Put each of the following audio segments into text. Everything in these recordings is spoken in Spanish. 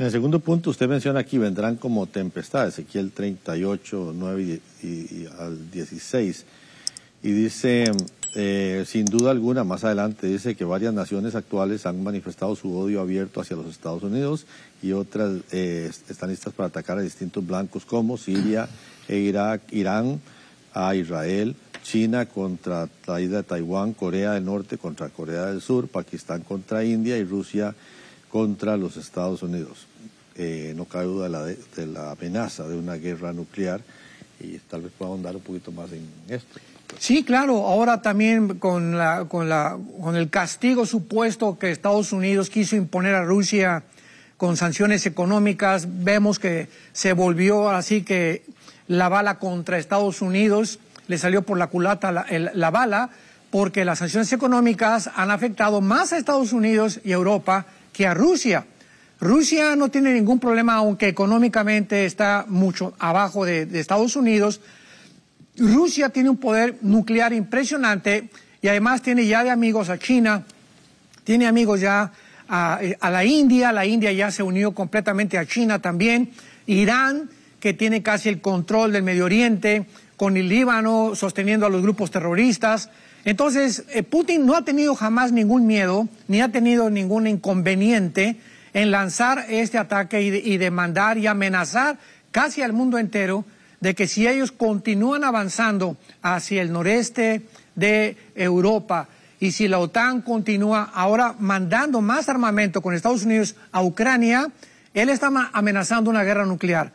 En el segundo punto, usted menciona aquí, vendrán como tempestades, Ezequiel 38, 9 y, y, al 16. Y dice, eh, sin duda alguna, más adelante dice que varias naciones actuales han manifestado su odio abierto hacia los Estados Unidos y otras eh, están listas para atacar a distintos blancos como Siria e Irak, Irán, a Israel, China contra la isla de Taiwán, Corea del Norte contra Corea del Sur, Pakistán contra India y Rusia contra los Estados Unidos. Eh, no cabe duda de la, amenaza de una guerra nuclear y tal vez pueda ahondar un poquito más en esto. Sí, claro, ahora también con, la, con, la, con el castigo supuesto que Estados Unidos quiso imponer a Rusia con sanciones económicas, vemos que se volvió así que la bala contra Estados Unidos, le salió por la culata la, la bala, porque las sanciones económicas han afectado más a Estados Unidos y Europa que a Rusia. Rusia no tiene ningún problema, aunque económicamente está mucho abajo de, Estados Unidos. Rusia tiene un poder nuclear impresionante y además tiene ya de amigos a China, tiene amigos ya eh, a, la India, la India ya se unió completamente a China también, Irán, que tiene casi el control del Medio Oriente, con el Líbano sosteniendo a los grupos terroristas, entonces, eh, Putin no ha tenido jamás ningún miedo, ni ha tenido ningún inconveniente en lanzar este ataque y, y demandar y amenazar casi al mundo entero de que si ellos continúan avanzando hacia el noreste de Europa y si la OTAN continúa ahora mandando más armamento con Estados Unidos a Ucrania, él está amenazando una guerra nuclear.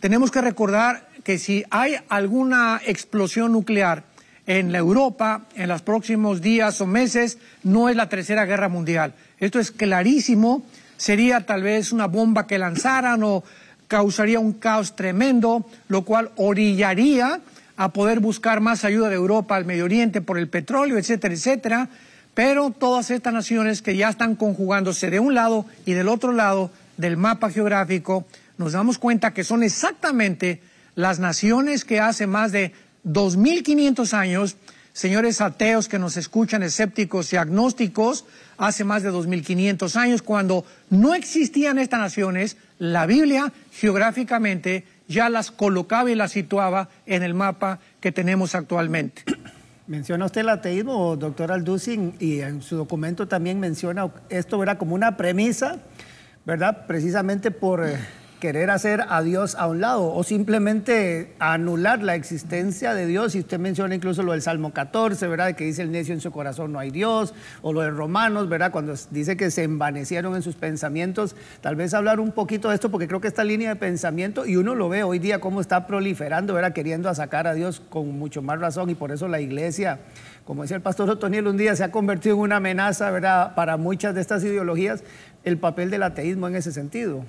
Tenemos que recordar que si hay alguna explosión nuclear en la Europa en los próximos días o meses no es la tercera guerra mundial. Esto es clarísimo. Sería tal vez una bomba que lanzaran o causaría un caos tremendo, lo cual orillaría a poder buscar más ayuda de Europa al Medio Oriente por el petróleo, etcétera, etcétera. Pero todas estas naciones que ya están conjugándose de un lado y del otro lado del mapa geográfico, nos damos cuenta que son exactamente las naciones que hace más de 2.500 años, señores ateos que nos escuchan, escépticos y agnósticos, hace más de 2.500 años, cuando no existían estas naciones, la Biblia geográficamente ya las colocaba y las situaba en el mapa que tenemos actualmente. Menciona usted el ateísmo, doctor Alducin, y en su documento también menciona esto era como una premisa, ¿verdad? Precisamente por... Eh, querer hacer a Dios a un lado o simplemente anular la existencia de Dios. Y usted menciona incluso lo del Salmo 14, ¿verdad? Que dice el necio en su corazón no hay Dios, o lo de Romanos, ¿verdad? Cuando dice que se envanecieron en sus pensamientos. Tal vez hablar un poquito de esto porque creo que esta línea de pensamiento, y uno lo ve hoy día cómo está proliferando, ¿verdad? Queriendo sacar a Dios con mucho más razón y por eso la iglesia como decía el pastor Otoniel, un día se ha convertido en una amenaza, ¿verdad?, para muchas de estas ideologías, el papel del ateísmo en ese sentido.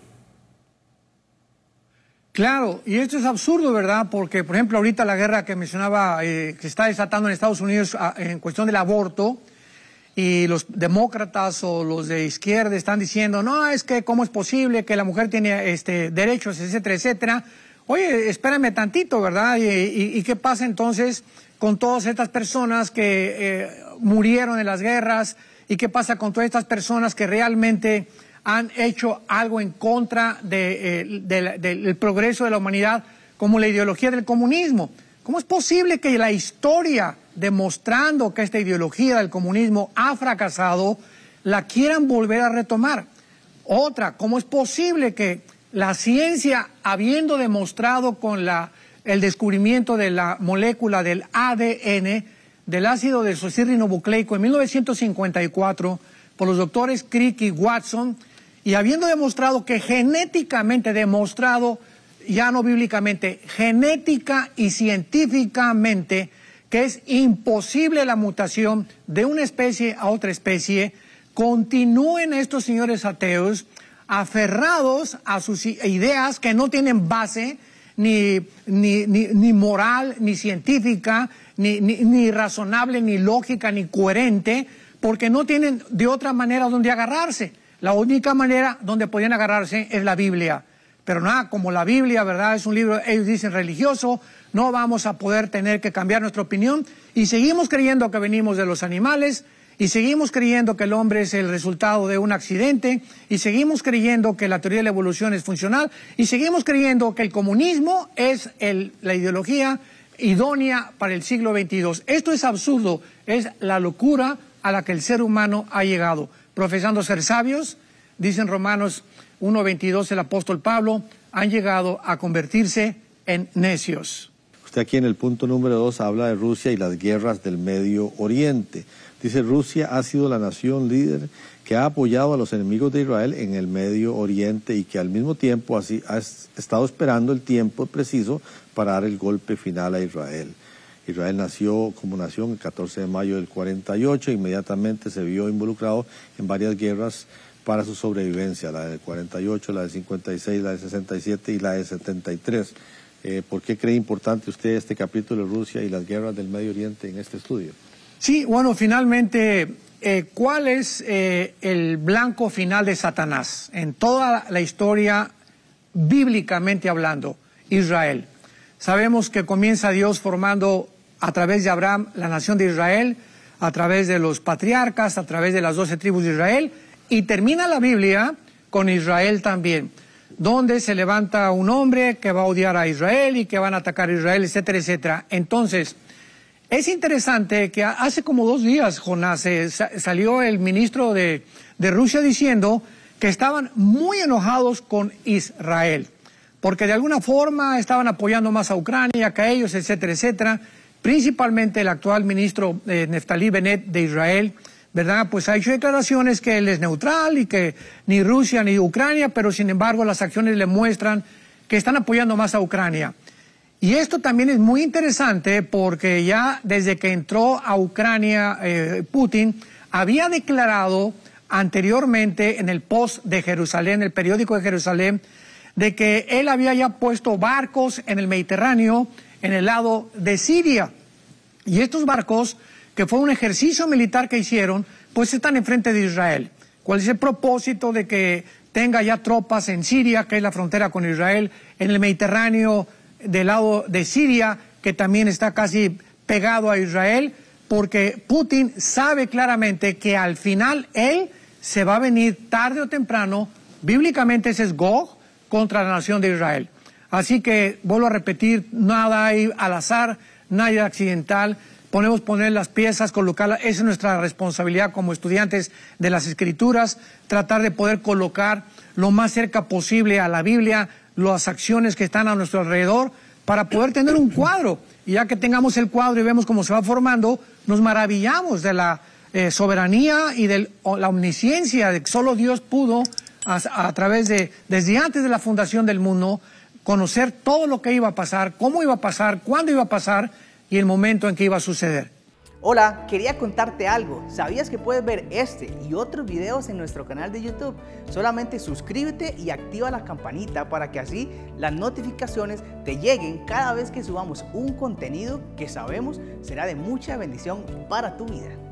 Claro, y esto es absurdo, ¿verdad? Porque, por ejemplo, ahorita la guerra que mencionaba, eh, que se está desatando en Estados Unidos ah, en cuestión del aborto, y los demócratas o los de izquierda están diciendo, no, es que cómo es posible que la mujer tiene este, derechos, etcétera, etcétera. Oye, espérame tantito, ¿verdad? ¿Y, qué pasa entonces con todas estas personas que eh, murieron en las guerras? ¿Y qué pasa con todas estas personas que realmente han hecho algo en contra eh, del, progreso de la humanidad, como la ideología del comunismo. ¿Cómo es posible que la historia, demostrando que esta ideología del comunismo ha fracasado, la quieran volver a retomar? Otra, ¿cómo es posible que la ciencia, habiendo demostrado con la, el descubrimiento de la molécula del ADN, del ácido bucleico en 1954, por los doctores Crick y Watson, y habiendo demostrado que genéticamente, demostrado ya no bíblicamente, genética y científicamente, que es imposible la mutación de una especie a otra especie, continúen estos señores ateos aferrados a sus ideas que no tienen base ni, ni, ni, moral, ni científica, ni razonable, ni lógica, ni coherente, porque no tienen de otra manera donde agarrarse. La única manera donde podían agarrarse es la Biblia. Pero nada, como la Biblia, ¿verdad? Es un libro, ellos dicen religioso, no vamos a poder tener que cambiar nuestra opinión y seguimos creyendo que venimos de los animales y seguimos creyendo que el hombre es el resultado de un accidente y seguimos creyendo que la teoría de la evolución es funcional y seguimos creyendo que el comunismo es la ideología idónea para el siglo XXII. Esto es absurdo, es la locura a la que el ser humano ha llegado profesando ser sabios, dicen Romanos 1.22 el apóstol Pablo, han llegado a convertirse en necios. Usted aquí en el punto número 2 habla de Rusia y las guerras del Medio Oriente. Dice, Rusia ha sido la nación líder que ha apoyado a los enemigos de Israel en el Medio Oriente y que al mismo tiempo así ha estado esperando el tiempo preciso para dar el golpe final a Israel. Israel nació como nación el 14 de mayo del 48, inmediatamente se vio involucrado en varias guerras para su sobrevivencia, la del 48, la del 56, la del 67 y la del 73. Eh, ¿Por qué cree importante usted este capítulo de Rusia y las guerras del Medio Oriente en este estudio? Sí, bueno, finalmente, eh, ¿cuál es eh, el blanco final de Satanás en toda la historia bíblicamente hablando? Israel. Sabemos que comienza Dios formando a través de Abraham la nación de Israel, a través de los patriarcas, a través de las doce tribus de Israel, y termina la Biblia con Israel también, donde se levanta un hombre que va a odiar a Israel y que van a atacar a Israel, etcétera, etcétera. Entonces, es interesante que hace como dos días, Jonás, eh, salió el ministro de, de Rusia diciendo que estaban muy enojados con Israel, porque de alguna forma estaban apoyando más a Ucrania que a ellos, etcétera, etcétera principalmente el actual ministro eh, Neftalí Benet de Israel, ¿verdad? Pues ha hecho declaraciones que él es neutral y que ni Rusia ni Ucrania, pero sin embargo las acciones le muestran que están apoyando más a Ucrania. Y esto también es muy interesante porque ya desde que entró a Ucrania eh, Putin, había declarado anteriormente en el Post de Jerusalén, el periódico de Jerusalén, de que él había ya puesto barcos en el Mediterráneo en el lado de Siria. Y estos barcos, que fue un ejercicio militar que hicieron, pues están enfrente de Israel. ¿Cuál es el propósito de que tenga ya tropas en Siria, que es la frontera con Israel, en el Mediterráneo del lado de Siria, que también está casi pegado a Israel? Porque Putin sabe claramente que al final él se va a venir tarde o temprano, bíblicamente ese es Gog, contra la nación de Israel. Así que, vuelvo a repetir, nada hay al azar, nada es accidental. Ponemos poner las piezas, colocarlas. Esa es nuestra responsabilidad como estudiantes de las escrituras, tratar de poder colocar lo más cerca posible a la Biblia las acciones que están a nuestro alrededor para poder tener un cuadro. Y ya que tengamos el cuadro y vemos cómo se va formando, nos maravillamos de la eh, soberanía y de la omnisciencia de que solo Dios pudo, a través de, desde antes de la fundación del mundo, conocer todo lo que iba a pasar, cómo iba a pasar, cuándo iba a pasar y el momento en que iba a suceder. Hola, quería contarte algo. ¿Sabías que puedes ver este y otros videos en nuestro canal de YouTube? Solamente suscríbete y activa la campanita para que así las notificaciones te lleguen cada vez que subamos un contenido que sabemos será de mucha bendición para tu vida.